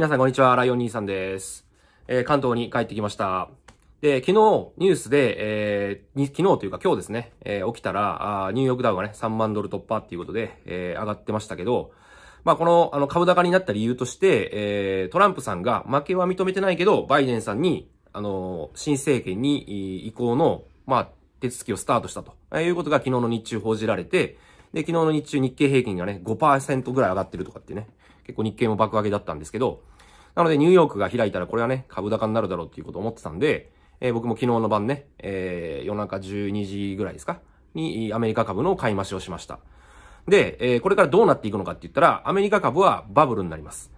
皆さんこんにちは、ライオン兄さんです。えー、関東に帰ってきました。で、昨日ニュースで、えー、昨日というか今日ですね、えー、起きたらあ、ニューヨークダウがね、3万ドル突破っていうことで、えー、上がってましたけど、まあ、この、あの、株高になった理由として、えー、トランプさんが負けは認めてないけど、バイデンさんに、あの、新政権に移行の、まあ、手続きをスタートしたと、えいうことが昨日の日中報じられて、で、昨日の日中日経平均がね、5%ぐらい上がってるとかってね、結構日経も爆上げだったんですけど、なのでニューヨークが開いたらこれはね、株高になるだろうっていうことを思ってたんで、えー、僕も昨日の晩ね、えー、夜中12時ぐらいですかにアメリカ株の買い増しをしました。で、えー、これからどうなっていくのかって言ったら、アメリカ株はバブルになります。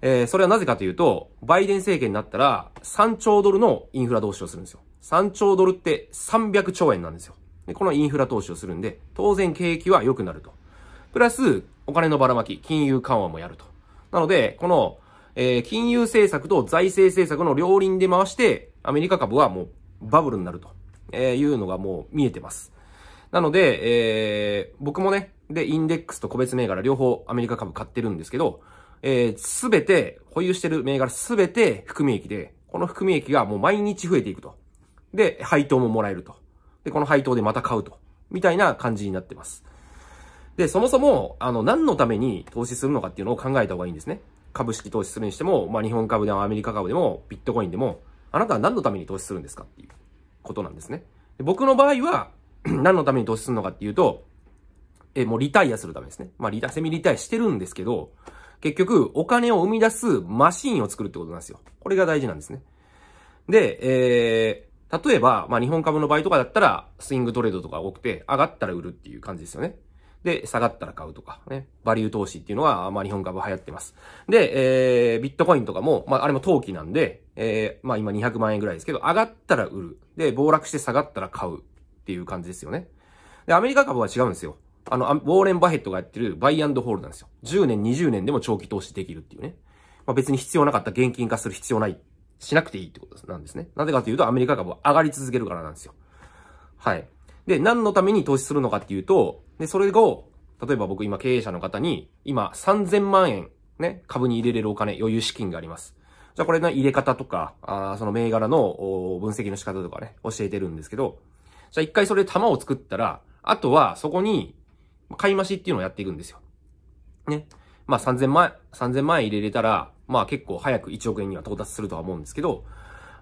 えー、それはなぜかというと、バイデン政権になったら3兆ドルのインフラ投資をするんですよ。3兆ドルって300兆円なんですよ。でこのインフラ投資をするんで、当然景気は良くなると。プラス、お金のばらまき、金融緩和もやると。なので、この、えー、金融政策と財政政策の両輪で回して、アメリカ株はもうバブルになると、えー、いうのがもう見えてます。なので、えー、僕もね、で、インデックスと個別銘柄両方アメリカ株買ってるんですけど、えす、ー、べて、保有してる銘柄すべて含み益で、この含み益がもう毎日増えていくと。で、配当ももらえると。で、この配当でまた買うと。みたいな感じになってます。で、そもそも、あの、何のために投資するのかっていうのを考えた方がいいんですね。株式投資するにしても、まあ、日本株でもアメリカ株でも、ビットコインでも、あなたは何のために投資するんですかっていうことなんですね。で僕の場合は、何のために投資するのかっていうと、え、もうリタイアするためですね。まあ、リタ、セミリタイアしてるんですけど、結局、お金を生み出すマシンを作るってことなんですよ。これが大事なんですね。で、えー、例えば、まあ、日本株の場合とかだったら、スイングトレードとか多くて、上がったら売るっていう感じですよね。で、下がったら買うとか、ね。バリュー投資っていうのは、まあ日本株流行ってます。で、えー、ビットコインとかも、まああれも投機なんで、えー、まあ今200万円ぐらいですけど、上がったら売る。で、暴落して下がったら買うっていう感じですよね。で、アメリカ株は違うんですよ。あの、ウォーレン・バヘットがやってるバイアンドホールなんですよ。10年、20年でも長期投資できるっていうね。まあ別に必要なかった現金化する必要ない、しなくていいってことなんですね。なぜかというとアメリカ株は上がり続けるからなんですよ。はい。で、何のために投資するのかっていうと、で、それを、例えば僕今経営者の方に、今3000万円、ね、株に入れれるお金、余裕資金があります。じゃあこれの入れ方とか、あその銘柄の分析の仕方とかね、教えてるんですけど、じゃあ一回それ玉を作ったら、あとはそこに買い増しっていうのをやっていくんですよ。ね。まあ3000万、3000万円入れれたら、まあ結構早く1億円には到達するとは思うんですけど、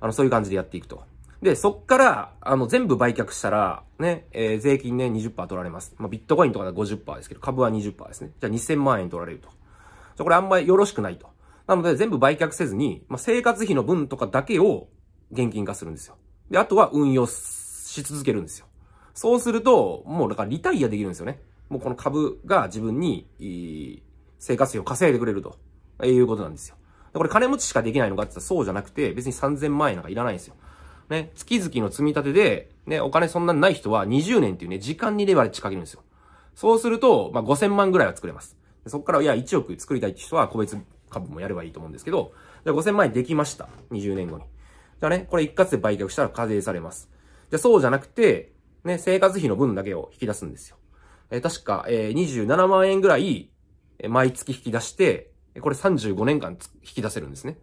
あの、そういう感じでやっていくと。で、そっから、あの、全部売却したら、ね、えー、税金ね、20%取られます。まあ、ビットコインとかだと50%ですけど、株は20%ですね。じゃあ2000万円取られると。じゃこれあんまりよろしくないと。なので、全部売却せずに、まあ、生活費の分とかだけを現金化するんですよ。で、あとは運用し続けるんですよ。そうすると、もうだからリタイアできるんですよね。もうこの株が自分に、い生活費を稼いでくれると、いうことなんですよ。これ金持ちしかできないのかって言ったらそうじゃなくて、別に3000万円なんかいらないんですよ。ね、月々の積み立てで、ね、お金そんなにない人は20年っていうね、時間にレバレッジかけるんですよ。そうすると、まあ、5000万ぐらいは作れます。そこから、いや、1億作りたいって人は個別株もやればいいと思うんですけど、じゃ5000万円できました。20年後に。じゃね、これ一括で売却したら課税されます。じゃそうじゃなくて、ね、生活費の分だけを引き出すんですよ。えー、確か、えー、27万円ぐらい、え毎月引き出して、これ35年間引き出せるんですね。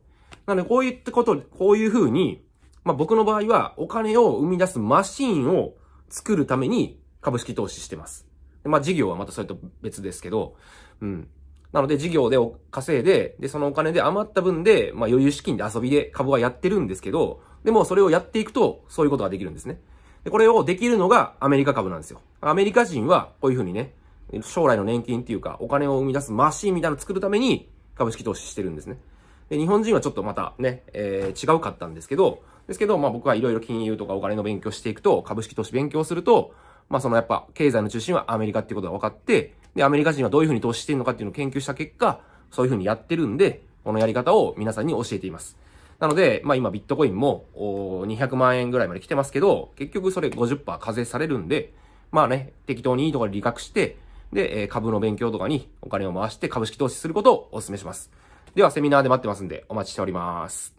なので、こういったこと、こういうふうに、まあ、僕の場合はお金を生み出すマシンを作るために株式投資してます。でまあ、事業はまたそれと別ですけど、うん。なので、事業で稼いで、で、そのお金で余った分で、まあ、余裕資金で遊びで株はやってるんですけど、でもそれをやっていくと、そういうことができるんですね。で、これをできるのがアメリカ株なんですよ。アメリカ人は、こういうふうにね、将来の年金っていうか、お金を生み出すマシンみたいなのを作るために、株式投資してるんですね。で、日本人はちょっとまたね、えー、違うかったんですけど、ですけど、まあ僕はいろいろ金融とかお金の勉強していくと、株式投資勉強すると、まあそのやっぱ経済の中心はアメリカっていうことが分かって、で、アメリカ人はどういうふうに投資してるのかっていうのを研究した結果、そういうふうにやってるんで、このやり方を皆さんに教えています。なので、まあ今ビットコインも200万円ぐらいまで来てますけど、結局それ50%課税されるんで、まあね、適当にいいところで利学して、で、株の勉強とかにお金を回して株式投資することをお勧めします。ではセミナーで待ってますんでお待ちしております。